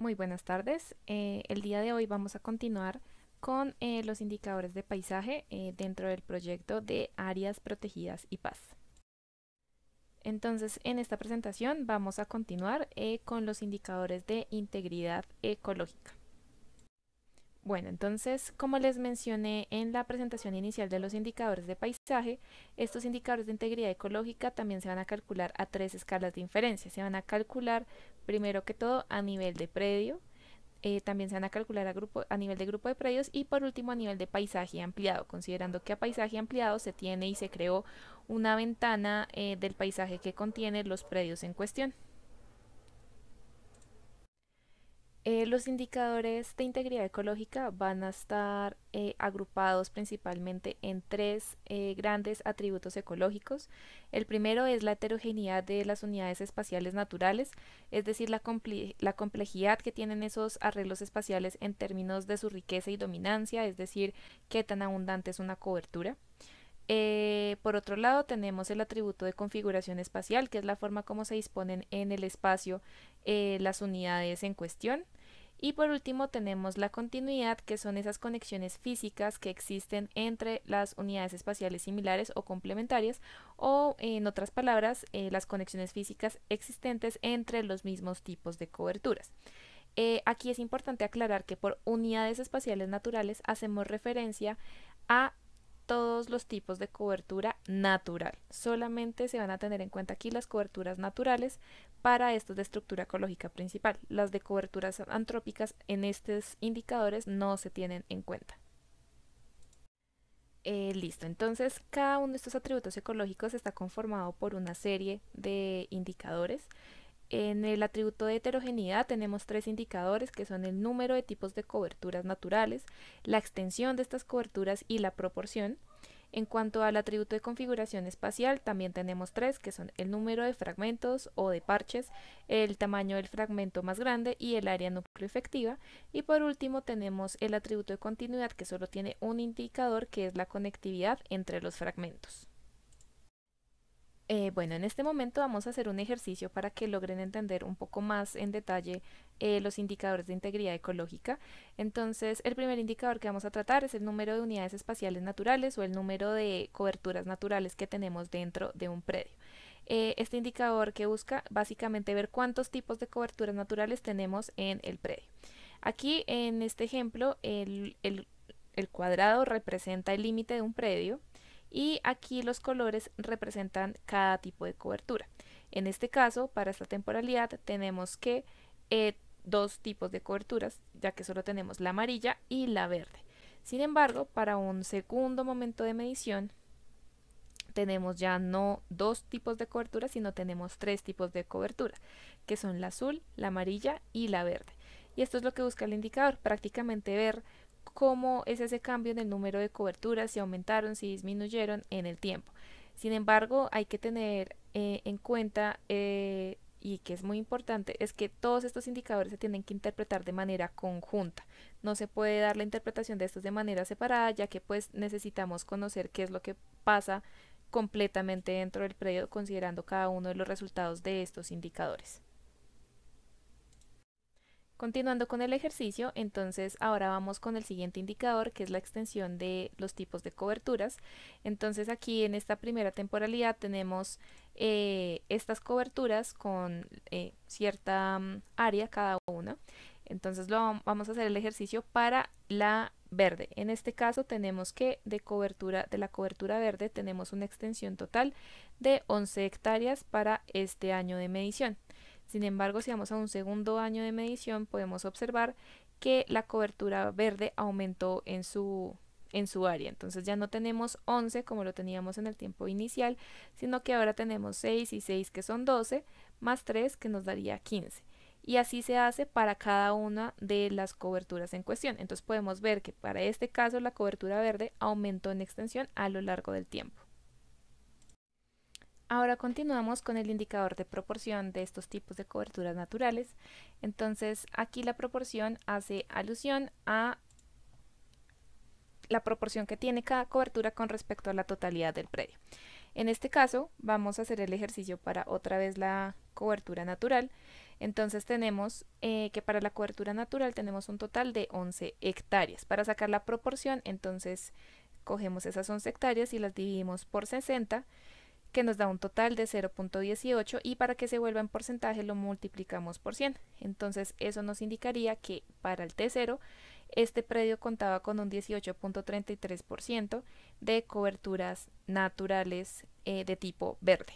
Muy buenas tardes. Eh, el día de hoy vamos a continuar con eh, los indicadores de paisaje eh, dentro del proyecto de áreas protegidas y paz. Entonces, en esta presentación vamos a continuar con los indicadores de integridad ecológica. Bueno, entonces, como les mencioné en la presentación inicial de los indicadores de paisaje, estos indicadores de integridad ecológica también se van a calcular a tres escalas de inferencia. Se van a calcular primero que todo a nivel de predio, eh, también se van a calcular a, grupo, a nivel de grupo de predios y por último a nivel de paisaje ampliado, considerando que a paisaje ampliado se tiene y se creó una ventana eh, del paisaje que contiene los predios en cuestión. Eh, los indicadores de integridad ecológica van a estar eh, agrupados principalmente en tres eh, grandes atributos ecológicos. El primero es la heterogeneidad de las unidades espaciales naturales, es decir, la, complejidad que tienen esos arreglos espaciales en términos de su riqueza y dominancia, es decir, qué tan abundante es una cobertura. por otro lado, tenemos el atributo de configuración espacial, que es la forma como se disponen en el espacio las unidades en cuestión. Y por último tenemos la continuidad, que son esas conexiones físicas que existen entre las unidades espaciales similares o complementarias, o en otras palabras, eh, las conexiones físicas existentes entre los mismos tipos de coberturas. Eh, aquí es importante aclarar que por unidades espaciales naturales hacemos referencia a todos los tipos de cobertura natural. Solamente se van a tener en cuenta aquí las coberturas naturales para estos de estructura ecológica principal. Las de coberturas antrópicas en estos indicadores no se tienen en cuenta. Eh, listo, entonces cada uno de estos atributos ecológicos está conformado por una serie de indicadores. En el atributo de heterogeneidad tenemos tres indicadores que son el número de tipos de coberturas naturales, la extensión de estas coberturas y la proporción. En cuanto al atributo de configuración espacial, también tenemos tres, que son el número de fragmentos o de parches, el tamaño del fragmento más grande y el área núcleo efectiva. Y por último tenemos el atributo de continuidad, que solo tiene un indicador, que es la conectividad entre los fragmentos. Eh, bueno, en este momento vamos a hacer un ejercicio para que logren entender un poco más en detalle eh, los indicadores de integridad ecológica. Entonces, el primer indicador que vamos a tratar es el número de unidades espaciales naturales o el número de coberturas naturales que tenemos dentro de un predio. Eh, este indicador que busca básicamente ver cuántos tipos de coberturas naturales tenemos en el predio. Aquí en este ejemplo el cuadrado representa el límite de un predio y aquí los colores representan cada tipo de cobertura. En este caso, para esta temporalidad tenemos que eh, dos tipos de coberturas, ya que solo tenemos la amarilla y la verde. Sin embargo, para un segundo momento de medición, tenemos ya no dos tipos de cobertura, sino tenemos tres tipos de cobertura, que son la azul, la amarilla y la verde. Y esto es lo que busca el indicador, prácticamente ver cómo es ese cambio en el número de coberturas, si aumentaron, si disminuyeron en el tiempo. Sin embargo, hay que tener eh, en cuenta eh, y que es muy importante es que todos estos indicadores se tienen que interpretar de manera conjunta. No se puede dar la interpretación de estos de manera separada, ya que pues necesitamos conocer qué es lo que pasa completamente dentro del predio considerando cada uno de los resultados de estos indicadores. Continuando con el ejercicio, entonces ahora vamos con el siguiente indicador, que es la extensión de los tipos de coberturas. Entonces aquí en esta primera temporalidad tenemos eh, estas coberturas con eh, cierta mm, área cada una. Entonces lo, vamos a hacer el ejercicio para la verde. En este caso tenemos que de, cobertura, de la cobertura verde tenemos una extensión total de 11 hectáreas para este año de medición. Sin embargo, si vamos a un segundo año de medición, podemos observar que la cobertura verde aumentó en su, en su área. Entonces ya no tenemos 11 como lo teníamos en el tiempo inicial, sino que ahora tenemos 6 y 6 que son 12, más 3 que nos daría 15. Y así se hace para cada una de las coberturas en cuestión. Entonces podemos ver que para este caso la cobertura verde aumentó en extensión a lo largo del tiempo. Ahora continuamos con el indicador de proporción de estos tipos de coberturas naturales. Entonces aquí la proporción hace alusión a la proporción que tiene cada cobertura con respecto a la totalidad del predio. En este caso vamos a hacer el ejercicio para otra vez la cobertura natural. Entonces tenemos eh, que para la cobertura natural tenemos un total de 11 hectáreas. Para sacar la proporción entonces cogemos esas 11 hectáreas y las dividimos por 60 que nos da un total de 0.18 y para que se vuelva en porcentaje lo multiplicamos por 100. Entonces eso nos indicaría que para el T0 este predio contaba con un 18.33% de coberturas naturales eh, de tipo verde.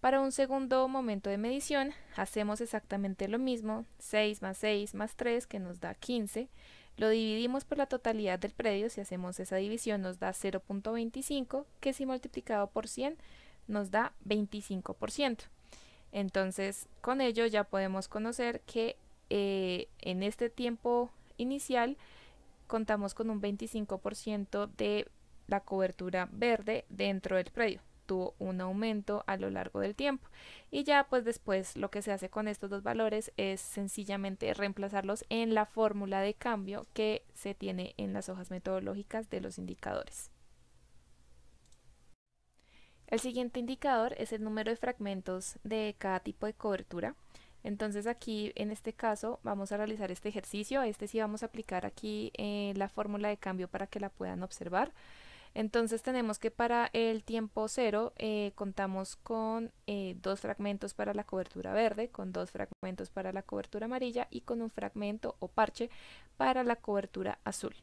Para un segundo momento de medición hacemos exactamente lo mismo, 6 más 6 más 3 que nos da 15, lo dividimos por la totalidad del predio, si hacemos esa división nos da 0.25 que si multiplicado por 100 nos da 25%. Entonces, con ello ya podemos conocer que eh, en este tiempo inicial contamos con un 25% de la cobertura verde dentro del predio. Tuvo un aumento a lo largo del tiempo. Y ya pues después lo que se hace con estos dos valores es sencillamente reemplazarlos en la fórmula de cambio que se tiene en las hojas metodológicas de los indicadores. El siguiente indicador es el número de fragmentos de cada tipo de cobertura. Entonces aquí en este caso vamos a realizar este ejercicio, este sí vamos a aplicar aquí eh, la fórmula de cambio para que la puedan observar. Entonces tenemos que para el tiempo cero eh, contamos con eh, dos fragmentos para la cobertura verde, con dos fragmentos para la cobertura amarilla y con un fragmento o parche para la cobertura azul.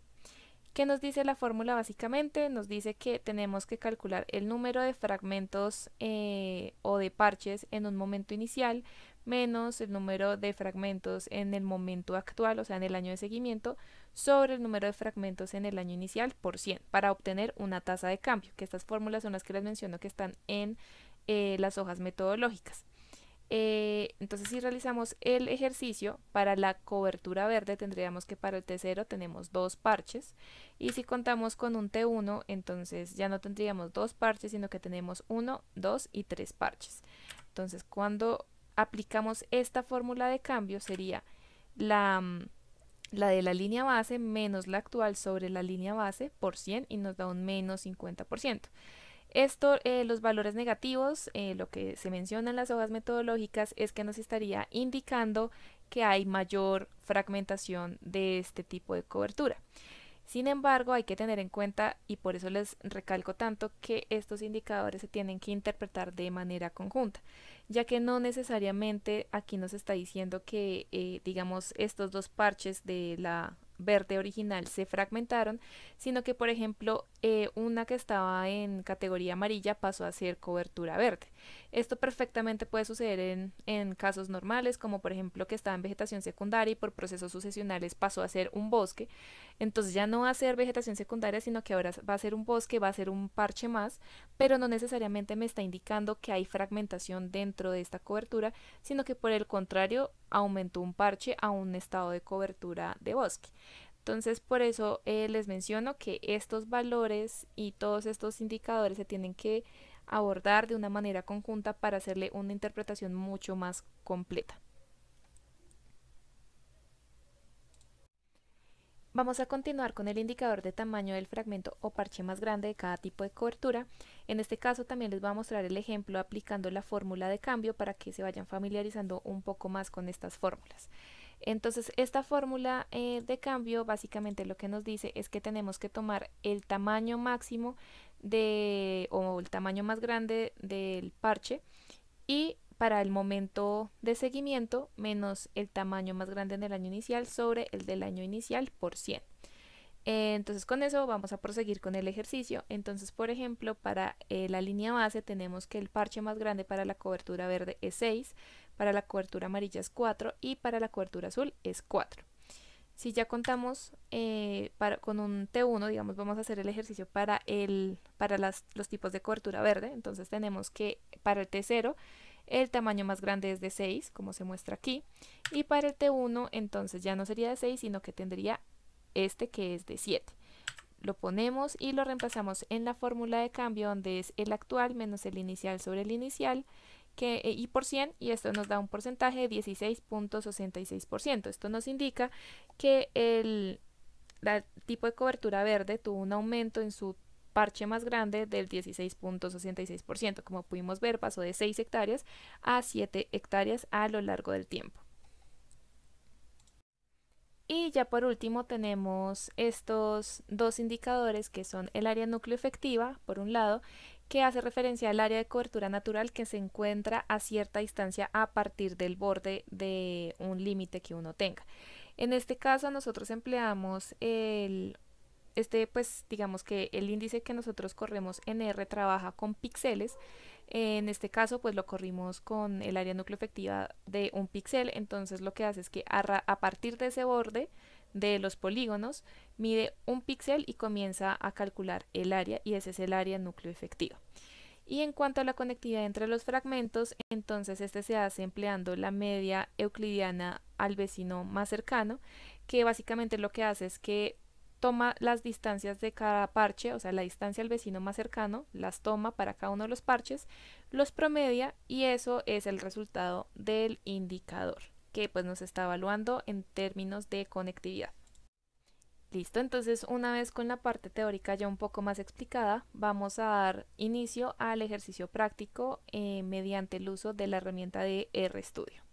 ¿Qué nos dice la fórmula básicamente? Nos dice que tenemos que calcular el número de fragmentos eh, o de parches en un momento inicial menos el número de fragmentos en el momento actual, o sea, en el año de seguimiento, sobre el número de fragmentos en el año inicial por 100 para obtener una tasa de cambio, que estas fórmulas son las que les menciono que están en eh, las hojas metodológicas. Eh, entonces, si realizamos el ejercicio para la cobertura verde, tendríamos que para el T0 tenemos dos parches. Y si contamos con un T1, entonces ya no tendríamos dos parches, sino que tenemos uno, dos y tres parches. Entonces, cuando aplicamos esta fórmula de cambio, sería la, la de la línea base menos la actual sobre la línea base por 100 y nos da un menos 50%. Esto, eh, los valores negativos, eh, lo que se menciona en las hojas metodológicas es que nos estaría indicando que hay mayor fragmentación de este tipo de cobertura. Sin embargo, hay que tener en cuenta, y por eso les recalco tanto, que estos indicadores se tienen que interpretar de manera conjunta, ya que no necesariamente aquí nos está diciendo que, eh, digamos, estos dos parches de la verde original se fragmentaron, sino que, por ejemplo, eh, una que estaba en categoría amarilla pasó a ser cobertura verde. Esto perfectamente puede suceder en, en, casos normales, como por ejemplo que estaba en vegetación secundaria y por procesos sucesionales pasó a ser un bosque. Entonces ya no va a ser vegetación secundaria, sino que ahora va a ser un bosque, va a ser un parche más, pero no necesariamente me está indicando que hay fragmentación dentro de esta cobertura, sino que por el contrario aumentó un parche a un estado de cobertura de bosque. Entonces, por eso eh, les menciono que estos valores y todos estos indicadores se tienen que abordar de una manera conjunta para hacerle una interpretación mucho más completa. Vamos a continuar con el indicador de tamaño del fragmento o parche más grande de cada tipo de cobertura. En este caso también les voy a mostrar el ejemplo aplicando la fórmula de cambio para que se vayan familiarizando un poco más con estas fórmulas. Entonces, esta fórmula eh, de cambio básicamente lo que nos dice es que tenemos que tomar el tamaño máximo de, o el tamaño más grande del parche y para el momento de seguimiento menos el tamaño más grande en del año inicial sobre el del año inicial por 100. Eh, entonces con eso vamos a proseguir con el ejercicio. Entonces, por ejemplo, para eh, la línea base tenemos que el parche más grande para la cobertura verde es 6, para la cobertura amarilla es 4 y para la cobertura azul es 4. Si ya contamos eh, con un T1, digamos, vamos a hacer el ejercicio para, el, para los tipos de cobertura verde, entonces tenemos que para el T0 el tamaño más grande es de 6, como se muestra aquí, y para el T1 entonces ya no sería de 6, sino que tendría este que es de 7 lo ponemos y lo reemplazamos en la fórmula de cambio donde es el actual menos el inicial sobre el inicial que y e por 100 y esto nos da un porcentaje de 16.66%. Esto nos indica que el tipo de cobertura verde tuvo un aumento en su parche más grande del 16.66%. Como pudimos ver, pasó de 6 hectáreas a 7 hectáreas a lo largo del tiempo. Y ya por último tenemos estos dos indicadores que son el área núcleo efectiva, por un lado, que hace referencia al área de cobertura natural que se encuentra a cierta distancia a partir del borde de un límite que uno tenga. En este caso nosotros empleamos el, este pues digamos que el índice que nosotros corremos en R trabaja con píxeles. En este caso pues lo corrimos con el área núcleo efectiva de un píxel, entonces lo que hace es que a partir de ese borde de los polígonos, mide un píxel y comienza a calcular el área y ese es el área núcleo efectivo. Y en cuanto a la conectividad entre los fragmentos, entonces este se hace empleando la media euclidiana al vecino más cercano, que básicamente lo que hace es que toma las distancias de cada parche, o sea, la distancia al vecino más cercano, las toma para cada uno de los parches, los promedia y eso es el resultado del indicador que pues nos está evaluando en términos de conectividad. Listo, entonces una vez con la parte teórica ya un poco más explicada, vamos a dar inicio al ejercicio práctico eh, mediante el uso de la herramienta de RStudio.